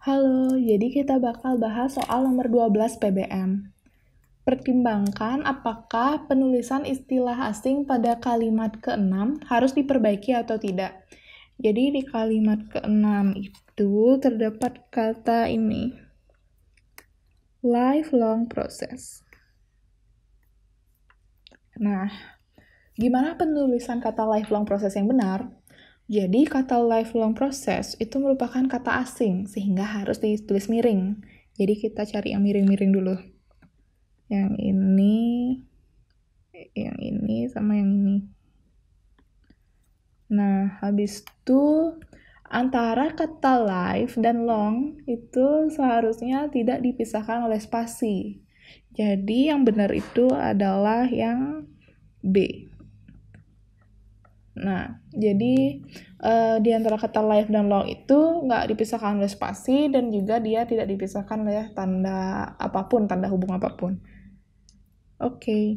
Halo, jadi kita bakal bahas soal nomor 12 PBM. Pertimbangkan apakah penulisan istilah asing pada kalimat ke-6 harus diperbaiki atau tidak. Jadi di kalimat ke-6 itu terdapat kata ini. Lifelong process. Nah, gimana penulisan kata lifelong process yang benar? Jadi kata lifelong process itu merupakan kata asing sehingga harus ditulis miring. Jadi kita cari yang miring-miring dulu. Yang ini, yang ini sama yang ini. Nah, habis itu antara kata life dan long itu seharusnya tidak dipisahkan oleh spasi. Jadi yang benar itu adalah yang B. Nah, jadi uh, di antara kata live dan long itu nggak dipisahkan oleh spasi dan juga dia tidak dipisahkan oleh tanda apapun, tanda hubung apapun. Oke. Okay.